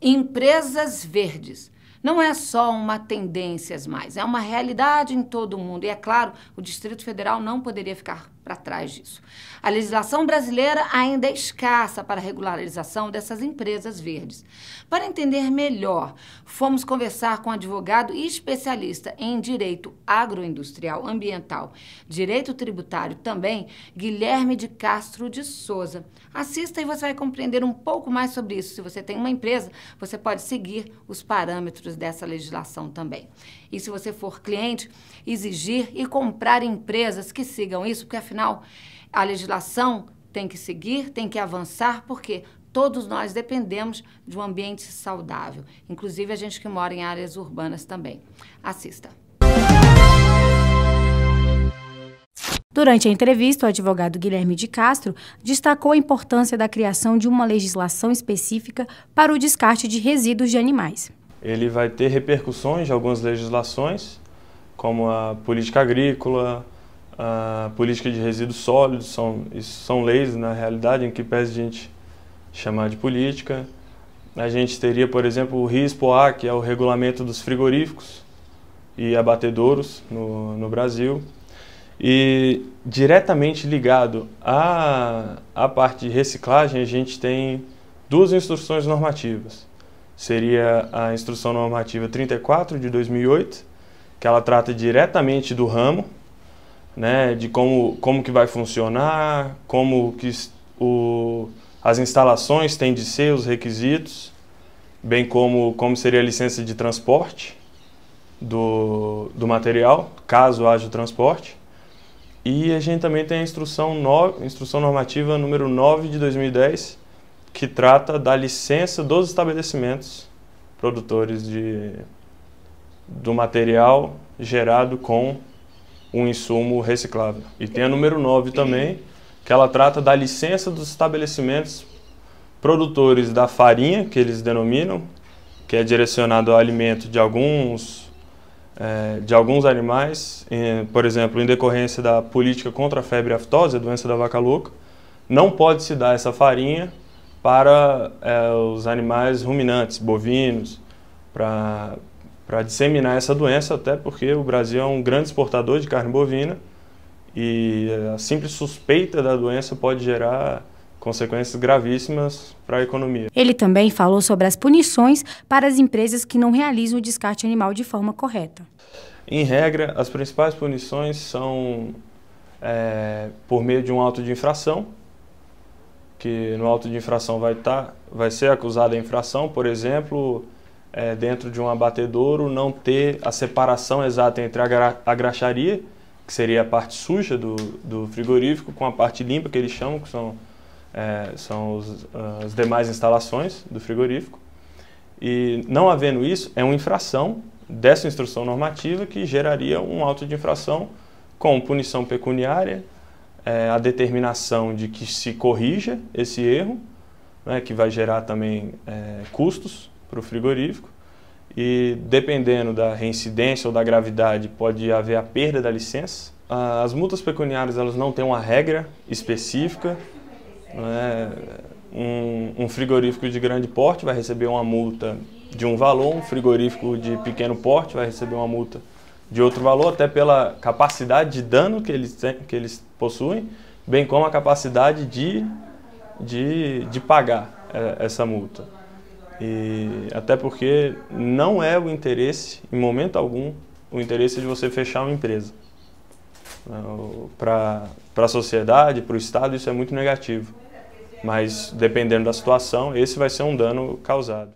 Empresas verdes. Não é só uma tendência mais, é uma realidade em todo o mundo. E é claro, o Distrito Federal não poderia ficar para trás disso. A legislação brasileira ainda é escassa para a regularização dessas empresas verdes. Para entender melhor fomos conversar com um advogado e especialista em direito agroindustrial, ambiental, direito tributário também, Guilherme de Castro de Souza. Assista e você vai compreender um pouco mais sobre isso. Se você tem uma empresa, você pode seguir os parâmetros dessa legislação também. E se você for cliente, exigir e comprar empresas que sigam isso, porque afinal a legislação tem que seguir, tem que avançar, porque todos nós dependemos de um ambiente saudável, inclusive a gente que mora em áreas urbanas também. Assista. Durante a entrevista, o advogado Guilherme de Castro destacou a importância da criação de uma legislação específica para o descarte de resíduos de animais. Ele vai ter repercussões de algumas legislações, como a política agrícola, a política de resíduos sólidos, são, são leis na realidade em que pese a gente chamar de política. A gente teria, por exemplo, o RISPOA, que é o regulamento dos frigoríficos e abatedouros no, no Brasil. E diretamente ligado à, à parte de reciclagem, a gente tem duas instruções normativas. Seria a Instrução Normativa 34 de 2008, que ela trata diretamente do ramo, né, de como, como que vai funcionar, como que o, as instalações têm de ser os requisitos, bem como como seria a licença de transporte do, do material, caso haja o transporte. E a gente também tem a instrução, no, instrução normativa número 9 de 2010, que trata da licença dos estabelecimentos produtores de, do material gerado com um insumo reciclável. E tem a número 9 também, que ela trata da licença dos estabelecimentos produtores da farinha, que eles denominam, que é direcionado ao alimento de alguns, é, de alguns animais, em, por exemplo, em decorrência da política contra a febre aftosa, a doença da vaca louca, não pode se dar essa farinha para é, os animais ruminantes, bovinos, para disseminar essa doença, até porque o Brasil é um grande exportador de carne bovina, e a simples suspeita da doença pode gerar consequências gravíssimas para a economia. Ele também falou sobre as punições para as empresas que não realizam o descarte animal de forma correta. Em regra, as principais punições são é, por meio de um auto de infração, que no auto de infração vai, tá, vai ser acusada a infração, por exemplo, é, dentro de um abatedouro não ter a separação exata entre a, gra a graxaria que seria a parte suja do, do frigorífico, com a parte limpa, que eles chamam, que são, é, são os, as demais instalações do frigorífico. E não havendo isso, é uma infração dessa instrução normativa que geraria um auto de infração com punição pecuniária, é, a determinação de que se corrija esse erro, né, que vai gerar também é, custos para o frigorífico, e dependendo da reincidência ou da gravidade pode haver a perda da licença. Ah, as multas pecuniárias elas não têm uma regra específica. É? Um, um frigorífico de grande porte vai receber uma multa de um valor, um frigorífico de pequeno porte vai receber uma multa de outro valor, até pela capacidade de dano que eles, têm, que eles possuem, bem como a capacidade de, de, de pagar eh, essa multa. E até porque não é o interesse, em momento algum, o interesse de você fechar uma empresa. É, para a sociedade, para o Estado, isso é muito negativo. Mas dependendo da situação, esse vai ser um dano causado.